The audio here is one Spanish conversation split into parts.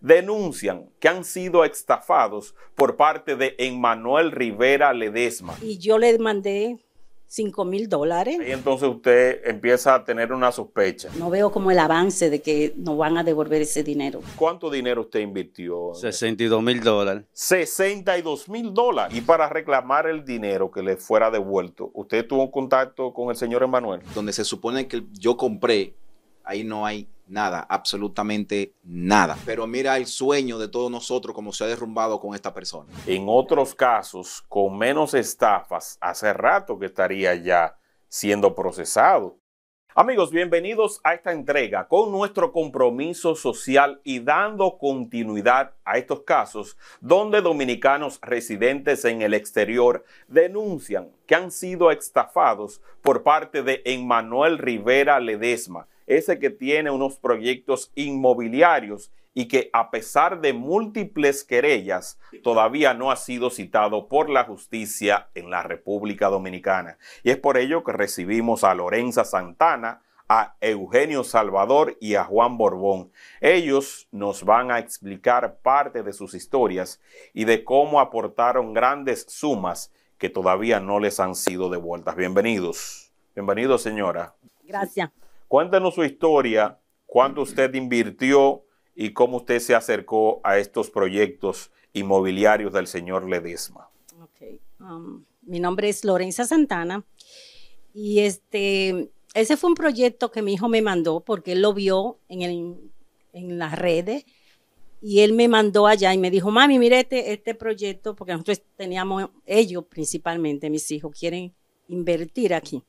denuncian que han sido estafados por parte de Emmanuel Rivera Ledesma. Y yo le mandé 5 mil dólares. Y entonces usted empieza a tener una sospecha. No veo como el avance de que nos van a devolver ese dinero. ¿Cuánto dinero usted invirtió? 62 mil dólares. 62 mil dólares. Y para reclamar el dinero que le fuera devuelto, ¿usted tuvo un contacto con el señor Emanuel? Donde se supone que yo compré, ahí no hay nada, absolutamente nada. Pero mira el sueño de todos nosotros como se ha derrumbado con esta persona. En otros casos, con menos estafas, hace rato que estaría ya siendo procesado. Amigos, bienvenidos a esta entrega con nuestro compromiso social y dando continuidad a estos casos donde dominicanos residentes en el exterior denuncian que han sido estafados por parte de Emmanuel Rivera Ledesma, ese que tiene unos proyectos inmobiliarios y que a pesar de múltiples querellas todavía no ha sido citado por la justicia en la República Dominicana. Y es por ello que recibimos a Lorenza Santana, a Eugenio Salvador y a Juan Borbón. Ellos nos van a explicar parte de sus historias y de cómo aportaron grandes sumas que todavía no les han sido devueltas. Bienvenidos. Bienvenido, señora. Gracias. Cuéntanos su historia, cuándo usted invirtió y cómo usted se acercó a estos proyectos inmobiliarios del señor Ledesma. Okay. Um, mi nombre es Lorenza Santana y este, ese fue un proyecto que mi hijo me mandó porque él lo vio en, las redes y él me mandó allá y me dijo, mami, mire este, este proyecto porque nosotros teníamos, ellos principalmente, mis hijos, quieren invertir aquí.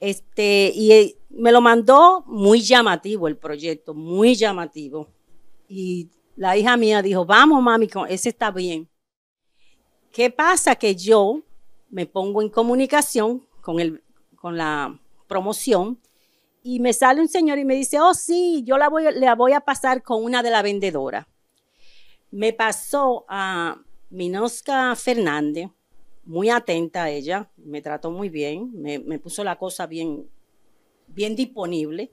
Este, y eh, me lo mandó muy llamativo el proyecto, muy llamativo. Y la hija mía dijo, vamos mami, ese está bien. ¿Qué pasa? Que yo me pongo en comunicación con, el, con la promoción y me sale un señor y me dice, oh sí, yo la voy, a pasar con una de la vendedora. Me pasó a Minosca Fernández, muy atenta a ella, me trató muy bien, me, puso la cosa bien, bien disponible.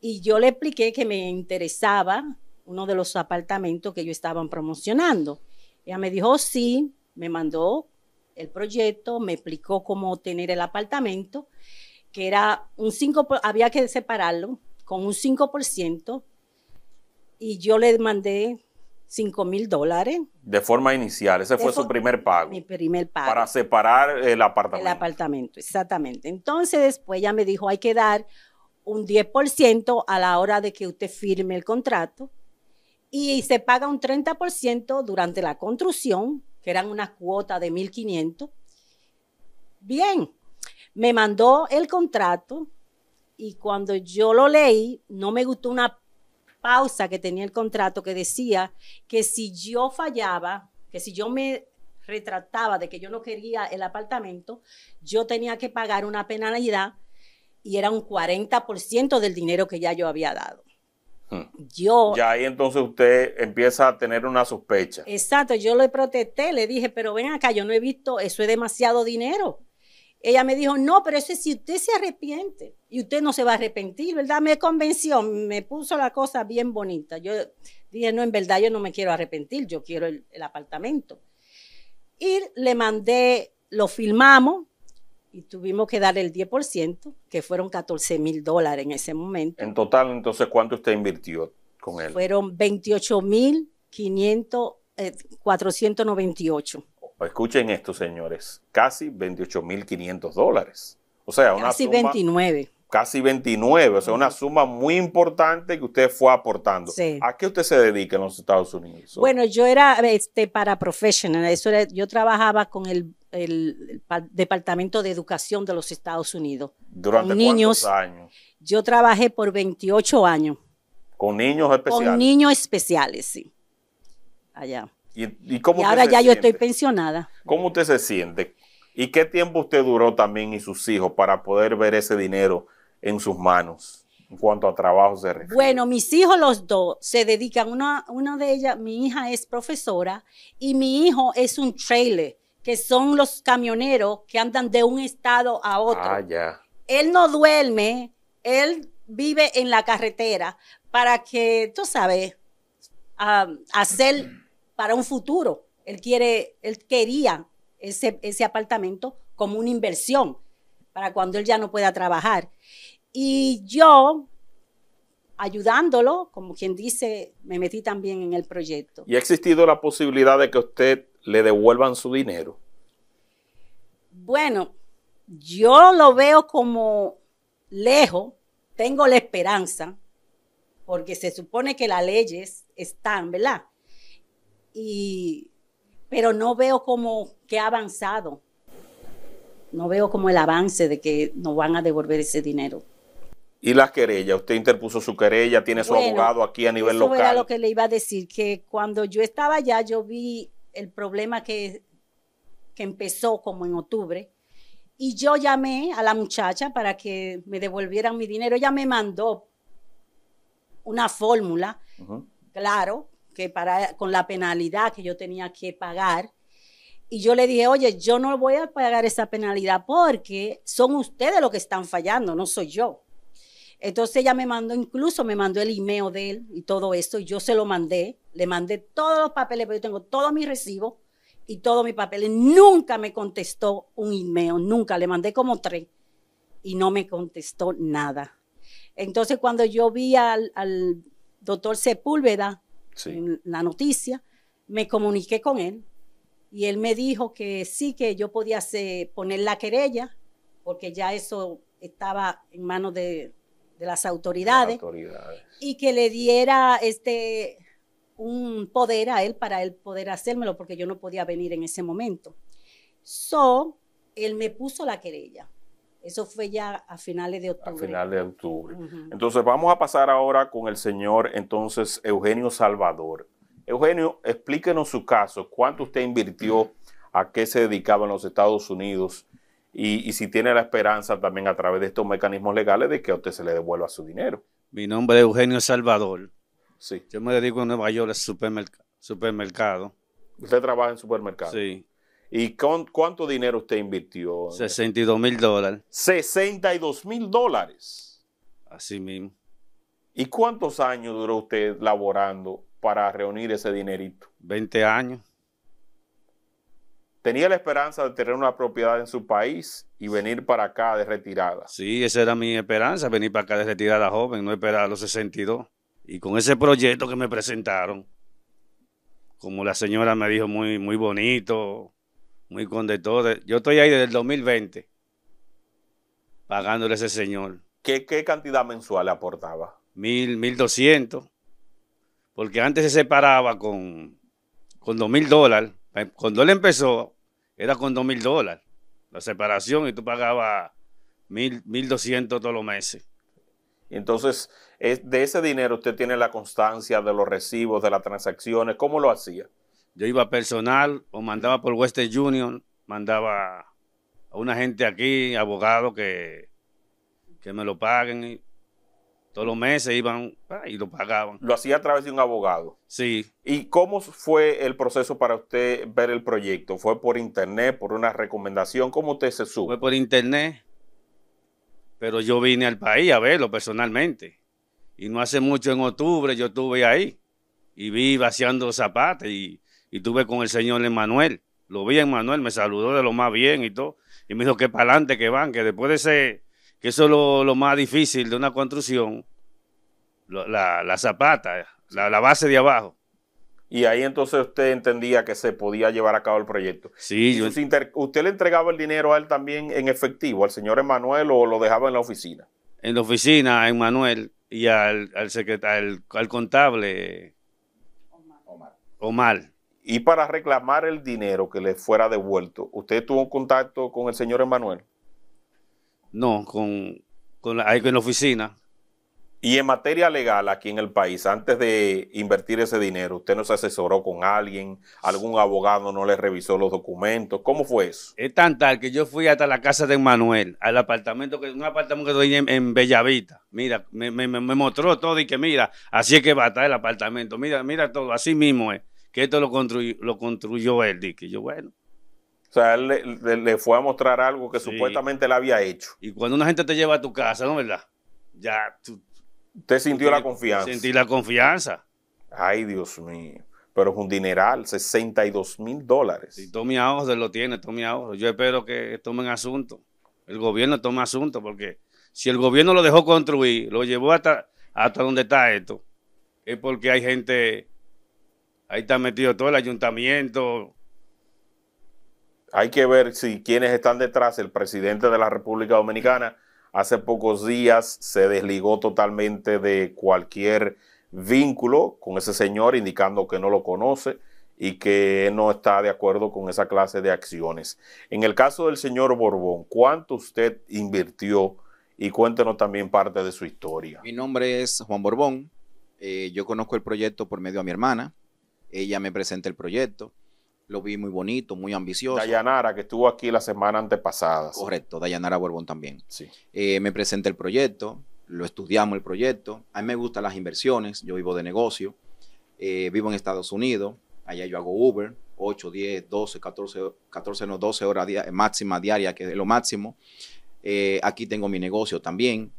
Y yo le expliqué que me interesaba uno de los apartamentos que yo estaban promocionando. Ella me dijo, sí, me mandó el proyecto, me explicó cómo tener el apartamento, que era un 5, había que separarlo con un 5%, y yo le mandé 5 mil dólares. De forma inicial, ese fue su primer pago. Mi primer pago. Para separar el apartamento. El apartamento, exactamente. Entonces después ella me dijo, hay que dar un 10% a la hora de que usted firme el contrato y se paga un 30% durante la construcción, que eran unas cuotas de 1.500. Bien, me mandó el contrato y cuando yo lo leí, no me gustó una pausa que tenía el contrato que decía que si yo fallaba, que si yo me retrataba de que yo no quería el apartamento, yo tenía que pagar una penalidad y era un 40% del dinero que ya yo había dado. Hmm. Yo. Ya ahí entonces usted empieza a tener una sospecha. Exacto, yo le protesté, le dije, pero ven acá, yo no he visto, eso es demasiado dinero. Ella me dijo, no, pero eso es si usted se arrepiente y usted no se va a arrepentir, ¿verdad? Me convenció, me puso la cosa bien bonita. Yo dije, no, en verdad yo no me quiero arrepentir, yo quiero el, apartamento. Y le mandé, lo filmamos y tuvimos que dar el 10%, que fueron 14 mil dólares en ese momento. En total, entonces, ¿cuánto usted invirtió con él? Fueron 28 mil 498 escuchen esto, señores, casi 28.500 dólares. O sea, una casi 29. Casi 29, o sea, una suma muy importante que usted fue aportando. ¿A qué usted se dedica en los Estados Unidos? Bueno, yo era este, para professional, yo trabajaba con el, Departamento de Educación de los Estados Unidos. ¿Durante cuántos años? Yo trabajé por 28 años. ¿Con niños especiales? Con niños especiales, sí. Allá. ¿Y, ahora ya yo estoy pensionada. ¿Cómo usted se siente? ¿Y qué tiempo usted duró también y sus hijos para poder ver ese dinero en sus manos? En cuanto a trabajo de refiere. Bueno, mis hijos los dos se dedican, una, de ellas, mi hija es profesora y mi hijo es un trailer, que son los camioneros que andan de un estado a otro. Ah, ya. Él no duerme, él vive en la carretera para que, tú sabes, ah, hacer para un futuro. Él quiere, él quería ese, ese apartamento como una inversión para cuando él ya no pueda trabajar. Y yo, ayudándolo, como quien dice, me metí también en el proyecto. ¿Y ha existido la posibilidad de que usted le devuelvan su dinero? Bueno, yo lo veo como lejos, tengo la esperanza, porque se supone que las leyes están, ¿verdad? y, pero no veo como que ha avanzado. No veo como el avance de que nos van a devolver ese dinero. ¿Y las querellas? Usted interpuso su querella, tiene su abogado aquí a nivel eso local. Era lo que le iba a decir, que cuando yo estaba allá, yo vi el problema que, que empezó como en octubre. Y yo llamé a la muchacha para que me devolvieran mi dinero. Ella me mandó una fórmula, claro, para, con la penalidad que yo tenía que pagar. Y yo le dije, oye, yo no voy a pagar esa penalidad porque son ustedes los que están fallando, no soy yo. Entonces ella me mandó, incluso me mandó el email de él y todo esto, y yo se lo mandé, le mandé todos los papeles, pero yo tengo todos mis recibos y todos mis papeles. Nunca me contestó un email, nunca, le mandé como tres y no me contestó nada. Entonces cuando yo vi al doctor Sepúlveda, la noticia, me comuniqué con él y él me dijo que sí, que yo podía hacer, poner la querella, porque ya eso estaba en manos de, las autoridades, y que le diera este un poder a él para él poder hacérmelo, porque yo no podía venir en ese momento. So, él me puso la querella. Eso fue ya a finales de octubre. A finales de octubre. Entonces vamos a pasar ahora con el señor entonces Eugenio Salvador. Eugenio, explíquenos su caso, cuánto usted invirtió, a qué se dedicaba en los Estados Unidos y, si tiene la esperanza también a través de estos mecanismos legales de que a usted se le devuelva su dinero. Mi nombre es Eugenio Salvador. Sí. Yo me dedico en Nueva York a supermercado. ¿Usted trabaja en supermercado? Sí. ¿Y cuánto dinero usted invirtió? 62 mil dólares. 62 mil dólares. Así mismo. ¿Y cuántos años duró usted laborando para reunir ese dinerito? 20 años. Tenía la esperanza de tener una propiedad en su país y venir para acá de retirada. Sí, esa era mi esperanza, venir para acá de retirada joven, no esperar a los 62. Y con ese proyecto que me presentaron, como la señora me dijo, muy, muy bonito, muy contento. Yo estoy ahí desde el 2020 pagándole a ese señor. ¿Qué, cantidad mensual le aportaba? Mil, mil doscientos. Porque antes se separaba con, con dos mil dólares. Cuando él empezó, era con dos mil dólares. La separación y tú pagabas mil, mil doscientos todos los meses. Entonces, de ese dinero usted tiene la constancia de los recibos, de las transacciones. ¿Cómo lo hacía? Yo iba personal o mandaba por Western Union, mandaba a una gente aquí, abogado, que, que me lo paguen. Y todos los meses iban ah, y lo pagaban. Lo hacía a través de un abogado. Sí. ¿Y cómo fue el proceso para usted ver el proyecto? ¿Fue por internet, por una recomendación? ¿Cómo usted se sube? Fue por internet, pero yo vine al país a verlo personalmente. Y no hace mucho, en octubre, yo estuve ahí y vi vaciando zapatos y y tuve con el señor Emanuel. Lo vi a Emanuel, me saludó de lo más bien y todo. Y me dijo que para adelante que van, que después de ser que eso es lo, más difícil de una construcción, la, zapata, la, base de abajo. Y ahí entonces usted entendía que se podía llevar a cabo el proyecto. Sí, yo... ¿Usted le entregaba el dinero a él también en efectivo, al señor Emanuel, o lo dejaba en la oficina? En la oficina, a Emanuel y al, secretario, al, contable Omar. Omar y para reclamar el dinero que le fuera devuelto. ¿Usted tuvo un contacto con el señor Emanuel? No, con, la, en oficina. Y en materia legal aquí en el país, antes de invertir ese dinero, ¿usted no se asesoró con alguien? ¿Algún abogado no le revisó los documentos? ¿Cómo fue eso? Es tan tal que yo fui hasta la casa de Emanuel, al apartamento, que un apartamento que estoy en, Bellavita. Mira, me, mostró todo y que mira, así es que va a estar el apartamento. Mira, mira todo, así mismo es que esto lo construyó, lo construyó él. Dije yo, bueno. O sea, él le, fue a mostrar algo que supuestamente él había hecho. Y cuando una gente te lleva a tu casa, ¿no verdad? Ya tú. Usted sintió la confianza. Sentí la confianza. Ay, Dios mío. Pero es un dineral, 62 mil dólares. Y tome ahorro, él lo tiene, Tommy ahorro. Yo espero que tomen asunto. El gobierno tome asunto, porque si el gobierno lo dejó construir, lo llevó hasta, hasta donde está esto, es porque hay gente Ahí está metido todo el ayuntamiento. Hay que ver si quienes están detrás. El presidente de la República Dominicana hace pocos días se desligó totalmente de cualquier vínculo con ese señor, indicando que no lo conoce y que no está de acuerdo con esa clase de acciones. En el caso del señor Borbón, ¿cuánto usted invirtió? Y cuéntenos también parte de su historia. Mi nombre es Juan Borbón. Eh, yo conozco el proyecto por medio de mi hermana. Ella me presenta el proyecto, lo vi muy bonito, muy ambicioso. Dayanara, que estuvo aquí la semana antepasada. Correcto, Dayanara Borbón también. Sí. Eh, me presenta el proyecto, lo estudiamos el proyecto. A mí me gustan las inversiones, yo vivo de negocio, eh, vivo en Estados Unidos, allá yo hago Uber, 8, 10, 12, 14, 14 no, 12 horas máxima diaria, que es lo máximo. Eh, aquí tengo mi negocio también.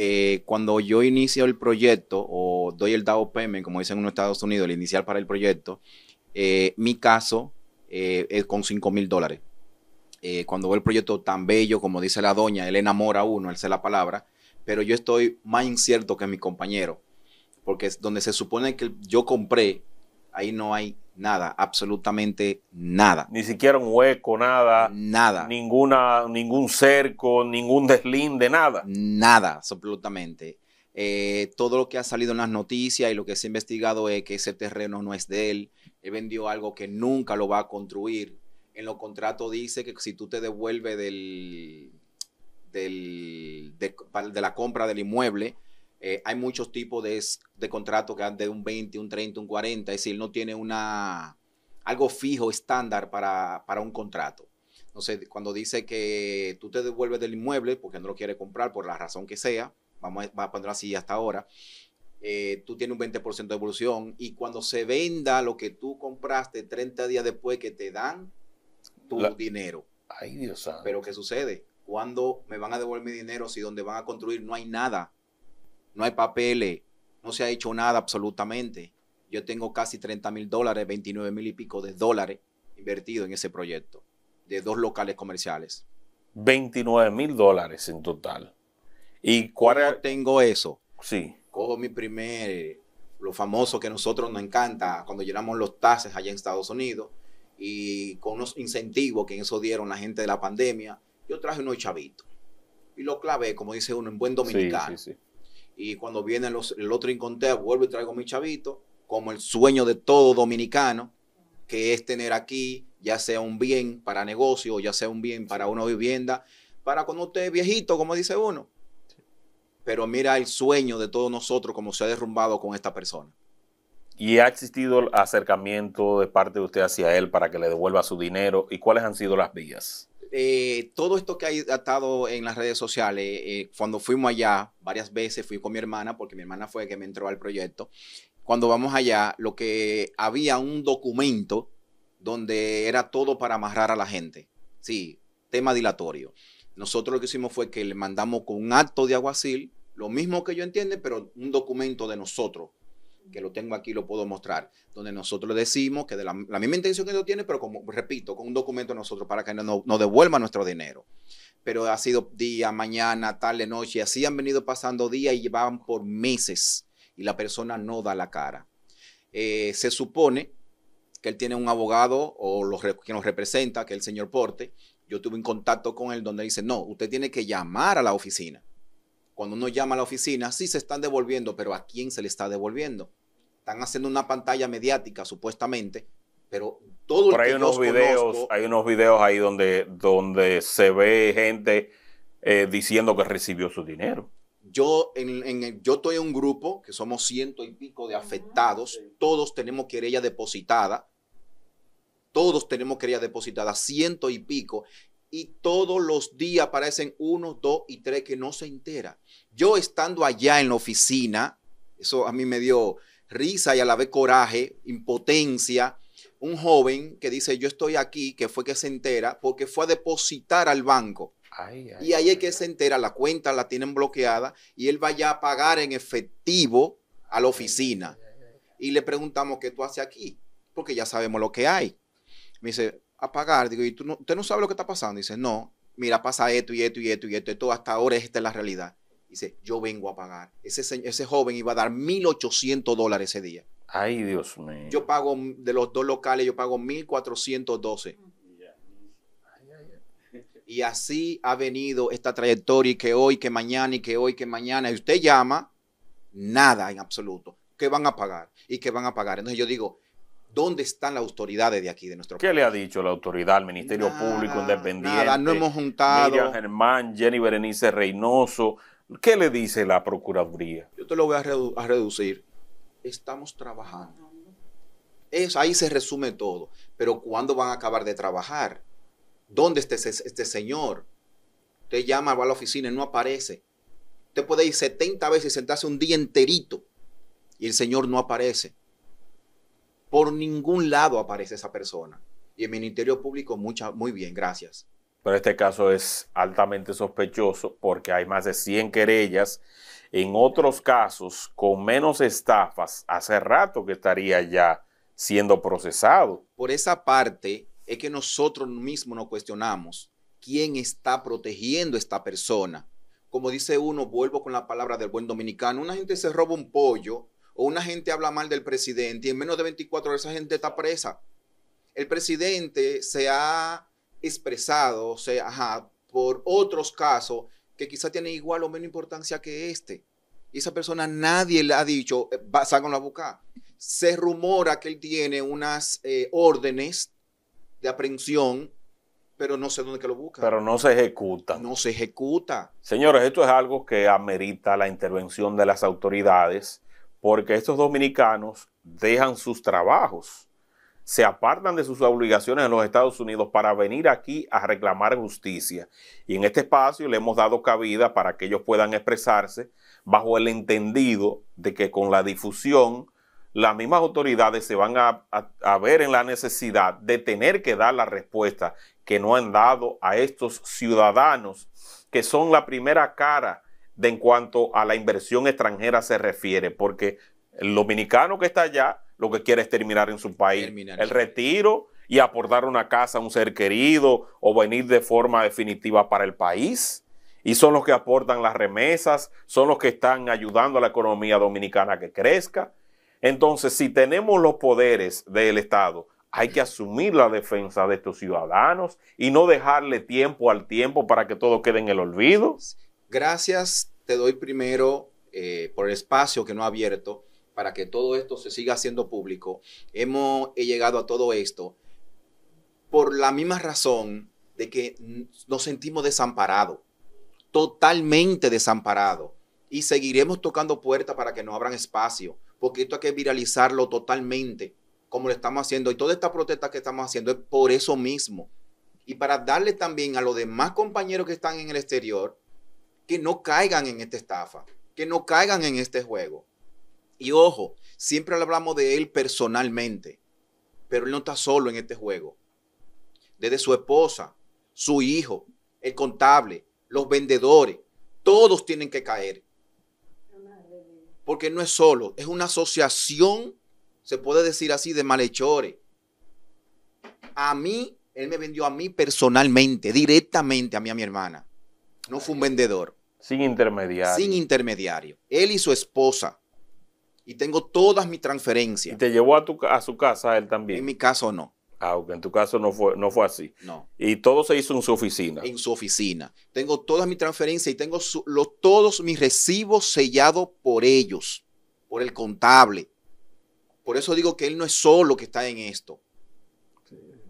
Eh, cuando yo inicio el proyecto o doy el DAO payment, como dicen en los Estados Unidos, el inicial para el proyecto, eh, mi caso eh, es con 5 mil dólares. cuando veo el proyecto tan bello, como dice la doña, él enamora a uno, él se la palabra, pero yo estoy más incierto que mi compañero, porque es donde se supone que yo compré Ahí no hay nada, absolutamente nada. Ni siquiera un hueco, nada. Nada. Ninguna, ningún cerco, ningún deslinde, nada. Nada, absolutamente. Eh, todo lo que ha salido en las noticias y lo que se ha investigado es que ese terreno no es de él. Él vendió algo que nunca lo va a construir. En los contratos dice que si tú te devuelves del, de la compra del inmueble, eh, hay muchos tipos de, de contratos que han de un 20, un 30, un 40, es decir, no tiene una, algo fijo, estándar para, un contrato. Entonces, cuando dice que tú te devuelves del inmueble porque no lo quiere comprar por la razón que sea, vamos a, ponerlo así hasta ahora, eh, tú tienes un 20% de evolución y cuando se venda lo que tú compraste 30 días después que te dan tu dinero. Ay, Dios santo. Pero ¿qué sucede? ¿Cuándo me van a devolver mi dinero si donde van a construir no hay nada? no hay papeles, no se ha hecho nada absolutamente. Yo tengo casi 30 mil dólares, 29 mil y pico de dólares invertido en ese proyecto de dos locales comerciales. 29 mil dólares en total. ¿Y cuál tengo eso? Sí. Cojo mi primer, lo famoso que a nosotros nos encanta cuando llenamos los taxes allá en Estados Unidos y con los incentivos que en eso dieron la gente de la pandemia, yo traje unos chavitos y lo clavé, como dice uno, en buen dominicano. Sí, sí, sí. Y cuando viene el otro inconteo, vuelvo y traigo mi chavito, como el sueño de todo dominicano, que es tener aquí ya sea un bien para negocio, ya sea un bien para una vivienda, para cuando usted viejito, como dice uno. Pero mira el sueño de todos nosotros como se ha derrumbado con esta persona. ¿Y ha existido acercamiento de parte de usted hacia él para que le devuelva su dinero? ¿Y cuáles han sido las vías? Eh, todo esto que hay atado en las redes sociales, eh, cuando fuimos allá, varias veces fui con mi hermana, porque mi hermana fue que me entró al proyecto, cuando vamos allá, lo que había un documento donde era todo para amarrar a la gente. Sí, tema dilatorio. Nosotros lo que hicimos fue que le mandamos con un acto de aguacil, lo mismo que yo entiende, pero un documento de nosotros, que lo tengo aquí, lo puedo mostrar, donde nosotros decimos que de la, misma intención que lo tiene, pero como repito, con un documento nosotros para que nos no devuelva nuestro dinero. Pero ha sido día, mañana, tarde, noche, así han venido pasando días y llevaban por meses y la persona no da la cara. Eh, se supone que él tiene un abogado o los, que nos representa, que es el señor Porte. Yo tuve un contacto con él donde dice, no, usted tiene que llamar a la oficina. Cuando uno llama a la oficina, sí se están devolviendo, pero ¿a quién se le está devolviendo? Están haciendo una pantalla mediática, supuestamente, pero todo el hay unos videos, hay unos videos ahí donde, donde se ve gente eh, diciendo que recibió su dinero. Yo, en, yo estoy en un grupo que somos ciento y pico de afectados, todos tenemos querella depositada, todos tenemos querella depositada, ciento y pico, y todos los días aparecen uno, dos y tres que no se entera. Yo estando allá en la oficina, eso a mí me dio, risa y a la vez coraje, impotencia. Un joven que dice, yo estoy aquí, que fue que se entera, porque fue a depositar al banco. y ahí es que se entera, la cuenta la tienen bloqueada y él vaya a pagar en efectivo a la oficina. Y le preguntamos, ¿qué tú haces aquí? Porque ya sabemos lo que hay. Me dice, a pagar. Digo, ¿y tú no, usted no sabe lo que está pasando? dice, no, mira, pasa esto y esto y esto y esto. Y hasta ahora esta es la realidad. Dice, yo vengo a pagar. Ese, ese joven iba a dar 1.800 dólares ese día. Ay, Dios mío. Yo pago de los dos locales, yo pago 1.412. Y así ha venido esta trayectoria y que hoy, que mañana y que hoy, que mañana. Y usted llama, nada en absoluto. ¿Qué van a pagar? ¿Y qué van a pagar? Entonces yo digo, ¿dónde están las autoridades de aquí, de nuestro país? ¿Qué le ha dicho la autoridad, el Ministerio Público Independiente? Nada, no hemos juntado. Miriam Germán, Jenny Berenice Reynoso, ¿Qué le dice la Procuraduría? Yo te lo voy a, reducir. Estamos trabajando. Es, ahí se resume todo. Pero ¿cuándo van a acabar de trabajar? ¿Dónde está este, este señor? Te llama, va a la oficina y no aparece. Te puede ir 70 veces y sentarse un día enterito y el señor no aparece. Por ningún lado aparece esa persona. Y el Ministerio Público, mucha, muy bien, gracias pero este caso es altamente sospechoso porque hay más de 100 querellas. En otros casos, con menos estafas, hace rato que estaría ya siendo procesado. Por esa parte, es que nosotros mismos nos cuestionamos quién está protegiendo a esta persona. Como dice uno, vuelvo con la palabra del buen dominicano, una gente se roba un pollo o una gente habla mal del presidente y en menos de 24 horas esa gente está presa. El presidente se ha expresado, o sea, por otros casos que quizá tienen igual o menos importancia que este. Y esa persona nadie le ha dicho, eh, va, salgan a buscar. Se rumora que él tiene unas eh, órdenes de aprehensión, pero no sé dónde que lo busca. Pero no se ejecuta. No se ejecuta. Señores, esto es algo que amerita la intervención de las autoridades, porque estos dominicanos dejan sus trabajos se apartan de sus obligaciones en los Estados Unidos para venir aquí a reclamar justicia. Y en este espacio le hemos dado cabida para que ellos puedan expresarse bajo el entendido de que con la difusión las mismas autoridades se van a, ver en la necesidad de tener que dar la respuesta que no han dado a estos ciudadanos que son la primera cara de en cuanto a la inversión extranjera se refiere, porque el dominicano que está allá lo que quiere es terminar en su país. El retiro y aportar una casa a un ser querido o venir de forma definitiva para el país. Y son los que aportan las remesas, son los que están ayudando a la economía dominicana que crezca. Entonces, si tenemos los poderes del Estado, hay que asumir la defensa de estos ciudadanos y no dejarle tiempo al tiempo para que todo quede en el olvido. Gracias, te doy primero eh, por el espacio que no ha abierto para que todo esto se siga haciendo público. Hemos he llegado a todo esto por la misma razón de que nos sentimos desamparados, totalmente desamparados. Y seguiremos tocando puertas para que no abran espacio, porque esto hay que viralizarlo totalmente, como lo estamos haciendo. Y toda esta protesta que estamos haciendo es por eso mismo. Y para darle también a los demás compañeros que están en el exterior, que no caigan en esta estafa, que no caigan en este juego. Y ojo, siempre hablamos de él personalmente, pero él no está solo en este juego. Desde su esposa, su hijo, el contable, los vendedores, todos tienen que caer. Porque no es solo, es una asociación, se puede decir así, de malhechores. A mí, él me vendió a mí personalmente, directamente a mí, a mi hermana. No fue un vendedor. Sin intermediario. Sin intermediario. Él y su esposa y tengo todas mis transferencias. ¿Y te llevó a, a su casa él también? En mi caso no. aunque ah, en tu caso no fue, no fue así. No. Y todo se hizo en su oficina. En su oficina. Tengo todas mis transferencias y tengo todos mis recibos sellados por ellos, por el contable. Por eso digo que él no es solo que está en esto.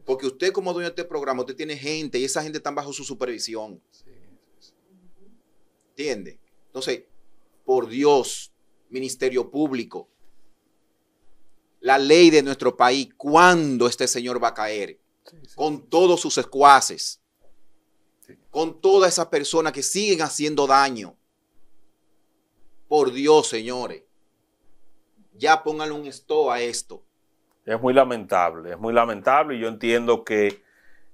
Porque usted como dueño de este programa, usted tiene gente y esa gente está bajo su supervisión. Sí. ¿Entiende? Entonces, por Dios, Ministerio Público, la ley de nuestro país, cuándo este señor va a caer, con todos sus escuaces, con todas esas personas que siguen haciendo daño. Por Dios, señores, ya pongan un stop a esto. Es muy lamentable, es muy lamentable y yo entiendo que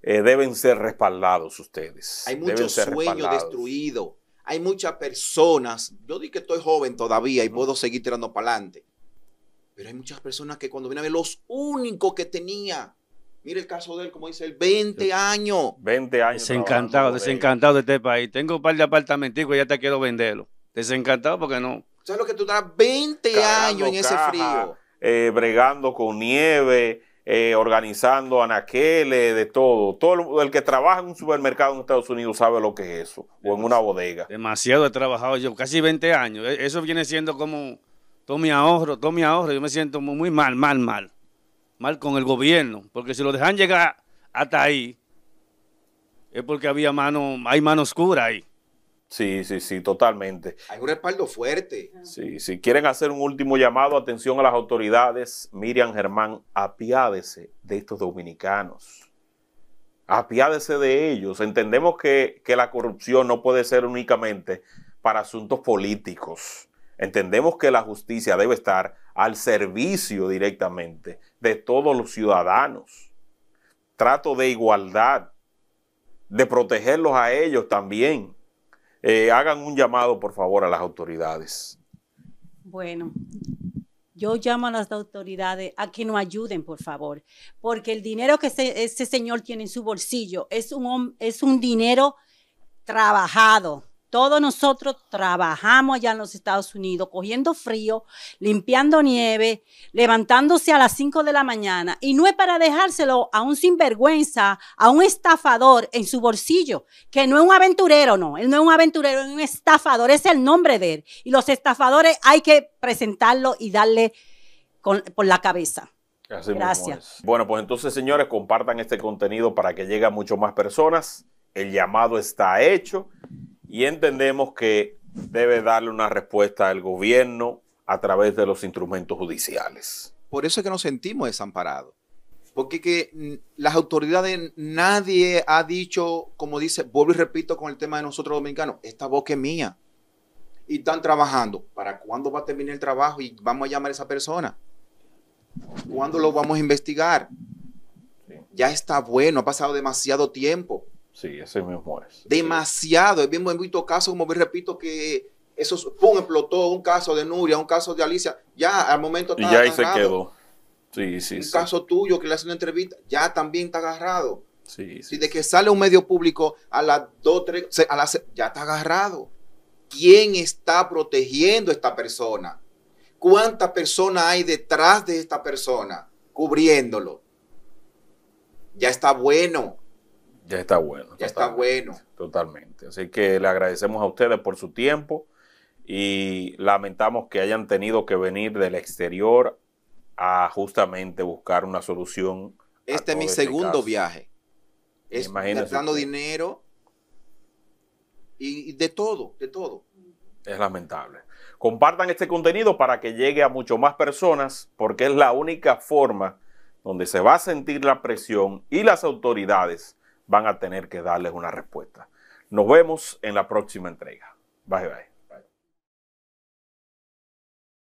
eh, deben ser respaldados ustedes. Hay muchos sueños destruidos hay muchas personas, yo di que estoy joven todavía y puedo seguir tirando para adelante, pero hay muchas personas que cuando vienen a ver los únicos que tenía, mire el caso de él, como dice el 20 años. 20 años. Desencantado, desencantado de este país. Tengo un par de apartamentos y ya te quiero venderlo. Desencantado porque no. ¿Sabes lo que tú estás 20 años en ese frío? Eh, bregando con nieve eh, organizando anaqueles, de todo. Todo el, que trabaja en un supermercado en Estados Unidos sabe lo que es eso, o en una bodega. Demasiado he trabajado yo, casi 20 años. E, eso viene siendo como todo mi ahorro, todo mi ahorro. Yo me siento muy mal, mal, mal. Mal con el gobierno, porque si lo dejan llegar hasta ahí, es porque había mano, hay mano oscura ahí. Sí, sí, sí, totalmente. Hay un respaldo fuerte. Sí, si quieren hacer un último llamado, atención a las autoridades. Miriam Germán, apiádese de estos dominicanos. Apiádese de ellos. Entendemos que, que la corrupción no puede ser únicamente para asuntos políticos. Entendemos que la justicia debe estar al servicio directamente de todos los ciudadanos. Trato de igualdad, de protegerlos a ellos también eh, hagan un llamado, por favor, a las autoridades. Bueno, yo llamo a las autoridades a que nos ayuden, por favor, porque el dinero que ese, señor tiene en su bolsillo es un, es un dinero trabajado todos nosotros trabajamos allá en los Estados Unidos, cogiendo frío, limpiando nieve, levantándose a las 5 de la mañana. Y no es para dejárselo a un sinvergüenza, a un estafador en su bolsillo, que no es un aventurero, no. Él no es un aventurero, es un estafador. Ese es el nombre de él. Y los estafadores hay que presentarlo y darle por la cabeza. Gracias. Bueno, pues entonces, señores, compartan este contenido para que llegue a mucho más personas. El llamado está hecho y entendemos que debe darle una respuesta al gobierno a través de los instrumentos judiciales. Por eso es que nos sentimos desamparados, porque mm, las autoridades, nadie ha dicho, como dice, vuelvo y repito con el tema de nosotros dominicanos, esta boca es mía. Y están trabajando. ¿Para cuándo va a terminar el trabajo y vamos a llamar a esa persona? ¿Cuándo lo vamos a investigar? Ya está bueno, ha pasado demasiado tiempo. Sí, ese mismo es. Demasiado. Sí. visto casos, como repito, que eso, explotó un caso de Nuria, un caso de Alicia. Ya al momento Y ya ahí se quedó. Sí, sí. Un caso tuyo que le hacen una entrevista, ya también está agarrado. Sí, sí. de que sale un medio público a las 2, 3, a las, ya está agarrado. ¿Quién está protegiendo a esta persona? cuánta persona hay detrás de esta persona cubriéndolo? Ya está bueno. Ya está bueno. Ya está bueno. Totalmente. Así que le agradecemos a ustedes por su tiempo y lamentamos que hayan tenido que venir del exterior a justamente buscar una solución. Este es mi este segundo viaje. Es gastando dinero y de todo, de todo. Es lamentable. Compartan este contenido para que llegue a mucho más personas porque es la única forma donde se va a sentir la presión y las autoridades van a tener que darles una respuesta. Nos vemos en la próxima entrega. Bye bye.